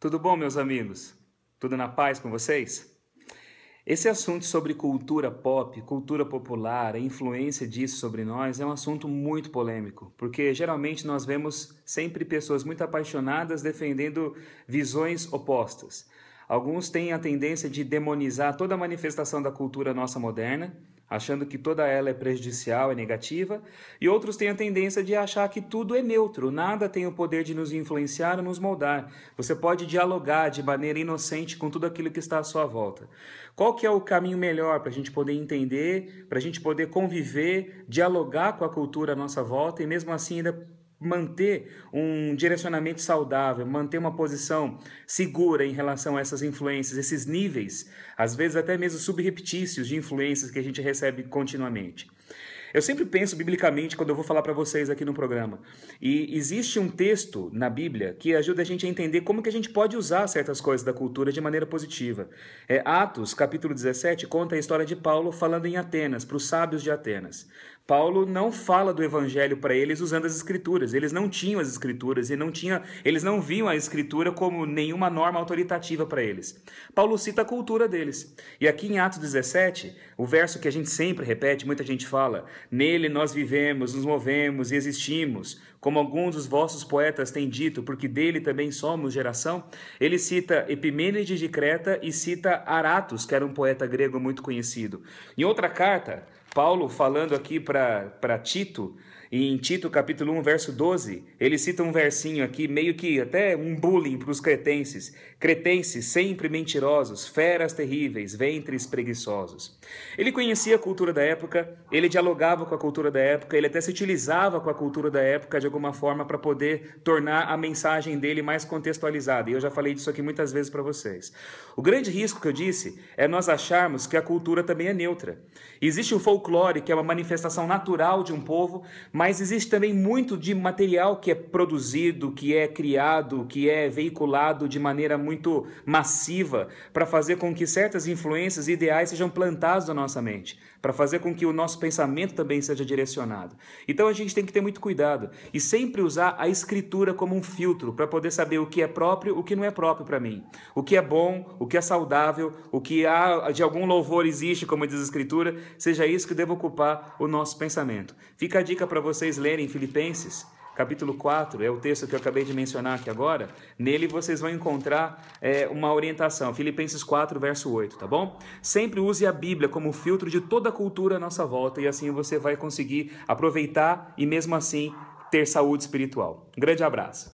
Tudo bom, meus amigos? Tudo na paz com vocês? Esse assunto sobre cultura pop, cultura popular, a influência disso sobre nós é um assunto muito polêmico, porque geralmente nós vemos sempre pessoas muito apaixonadas defendendo visões opostas. Alguns têm a tendência de demonizar toda a manifestação da cultura nossa moderna achando que toda ela é prejudicial, é negativa, e outros têm a tendência de achar que tudo é neutro, nada tem o poder de nos influenciar ou nos moldar. Você pode dialogar de maneira inocente com tudo aquilo que está à sua volta. Qual que é o caminho melhor para a gente poder entender, para a gente poder conviver, dialogar com a cultura à nossa volta e mesmo assim ainda manter um direcionamento saudável, manter uma posição segura em relação a essas influências, esses níveis, às vezes até mesmo subreptícios de influências que a gente recebe continuamente. Eu sempre penso biblicamente quando eu vou falar para vocês aqui no programa. E existe um texto na Bíblia que ajuda a gente a entender como que a gente pode usar certas coisas da cultura de maneira positiva. É Atos, capítulo 17, conta a história de Paulo falando em Atenas, para os sábios de Atenas. Paulo não fala do evangelho para eles usando as escrituras. Eles não tinham as escrituras e não tinha, eles não viam a escritura como nenhuma norma autoritativa para eles. Paulo cita a cultura deles. E aqui em Atos 17, o verso que a gente sempre repete, muita gente fala: "Nele nós vivemos, nos movemos e existimos, como alguns dos vossos poetas têm dito, porque dele também somos geração". Ele cita Epimênides de Creta e cita Aratus, que era um poeta grego muito conhecido. Em outra carta, Paulo falando aqui para Tito, e em Tito capítulo 1, verso 12, ele cita um versinho aqui, meio que até um bullying para os cretenses. Cretenses sempre mentirosos, feras terríveis, ventres preguiçosos. Ele conhecia a cultura da época, ele dialogava com a cultura da época, ele até se utilizava com a cultura da época de alguma forma para poder tornar a mensagem dele mais contextualizada. E eu já falei disso aqui muitas vezes para vocês. O grande risco que eu disse é nós acharmos que a cultura também é neutra. Existe um folclore folclore, que é uma manifestação natural de um povo, mas existe também muito de material que é produzido, que é criado, que é veiculado de maneira muito massiva para fazer com que certas influências e ideais sejam plantados na nossa mente, para fazer com que o nosso pensamento também seja direcionado. Então a gente tem que ter muito cuidado e sempre usar a escritura como um filtro para poder saber o que é próprio, o que não é próprio para mim, o que é bom, o que é saudável, o que há de algum louvor existe, como diz a escritura, seja isso que deva ocupar o nosso pensamento. Fica a dica para vocês lerem Filipenses, capítulo 4, é o texto que eu acabei de mencionar aqui agora. Nele vocês vão encontrar é, uma orientação. Filipenses 4, verso 8, tá bom? Sempre use a Bíblia como filtro de toda a cultura à nossa volta e assim você vai conseguir aproveitar e mesmo assim ter saúde espiritual. Um grande abraço.